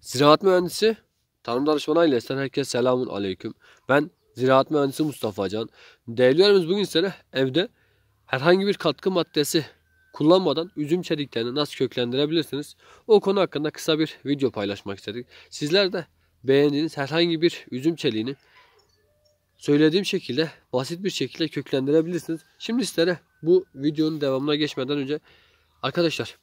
Ziraat mühendisi Tarım Danışmanı ailesinden herkese selamun aleyküm. Ben ziraat mühendisi Mustafa Can. Değerlilerimiz bugün sizlere evde herhangi bir katkı maddesi kullanmadan üzüm çeliklerini nasıl köklendirebilirsiniz? O konu hakkında kısa bir video paylaşmak istedik. Sizler de beğendiğiniz herhangi bir üzüm çeliğini söylediğim şekilde basit bir şekilde köklendirebilirsiniz. Şimdi sizlere bu videonun devamına geçmeden önce arkadaşlar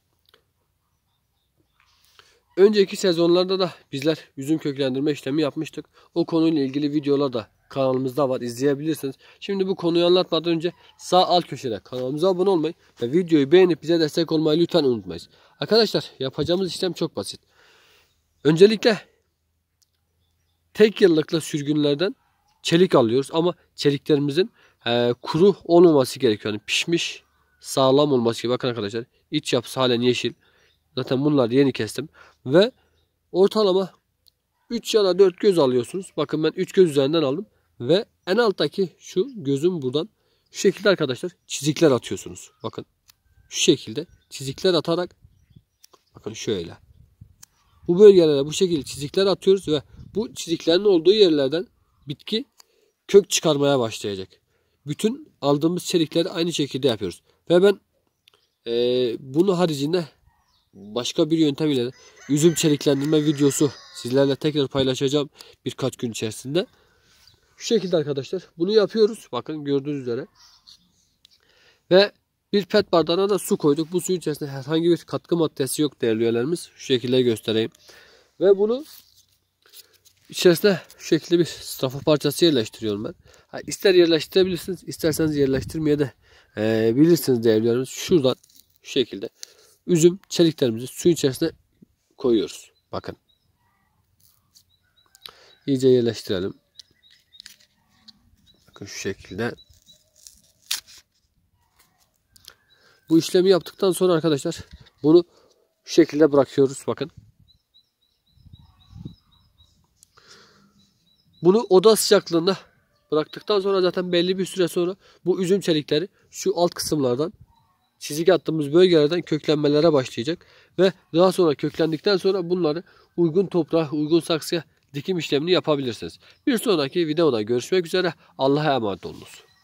Önceki sezonlarda da bizler üzüm köklendirme işlemi yapmıştık. O konuyla ilgili videolar da kanalımızda var izleyebilirsiniz. Şimdi bu konuyu anlatmadan önce sağ alt köşede kanalımıza abone olmayı ve videoyu beğenip bize destek olmayı lütfen unutmayız. Arkadaşlar yapacağımız işlem çok basit. Öncelikle tek yıllıkla sürgünlerden çelik alıyoruz ama çeliklerimizin e, kuru olmaması gerekiyor. Yani pişmiş sağlam olması gerekiyor. Bakın arkadaşlar iç yapısı halen yeşil. Zaten bunlar yeni kestim. Ve ortalama 3 ya da 4 göz alıyorsunuz. Bakın ben 3 göz üzerinden aldım. Ve en alttaki şu gözüm buradan şu şekilde arkadaşlar çizikler atıyorsunuz. Bakın şu şekilde çizikler atarak bakın şöyle. Bu bölgelere bu şekilde çizikler atıyoruz ve bu çiziklerin olduğu yerlerden bitki kök çıkarmaya başlayacak. Bütün aldığımız çelikleri aynı şekilde yapıyoruz. Ve ben e, bunu haricinde başka bir yöntem ile üzüm çeliklendirme videosu sizlerle tekrar paylaşacağım birkaç gün içerisinde. Şu şekilde arkadaşlar bunu yapıyoruz. Bakın gördüğünüz üzere. Ve bir pet bardağına da su koyduk. Bu suyun içerisinde herhangi bir katkı maddesi yok değerli üyelerimiz. Şu şekilde göstereyim. Ve bunu içerisinde şu şekilde bir strafa parçası yerleştiriyorum ben. İster yerleştirebilirsiniz, isterseniz yerleştirmeye de bilirsiniz değerli üyelerimiz. Şuradan şu şekilde üzüm çeliklerimizi su içerisine koyuyoruz. Bakın. İyice yerleştirelim. Bakın şu şekilde. Bu işlemi yaptıktan sonra arkadaşlar bunu şu şekilde bırakıyoruz. Bakın. Bunu oda sıcaklığında bıraktıktan sonra zaten belli bir süre sonra bu üzüm çelikleri şu alt kısımlardan çizgi attığımız bölgelerden köklenmelere başlayacak ve daha sonra köklendikten sonra bunları uygun toprağa, uygun saksıya dikim işlemini yapabilirsiniz. Bir sonraki videoda görüşmek üzere. Allah'a emanet olunuz.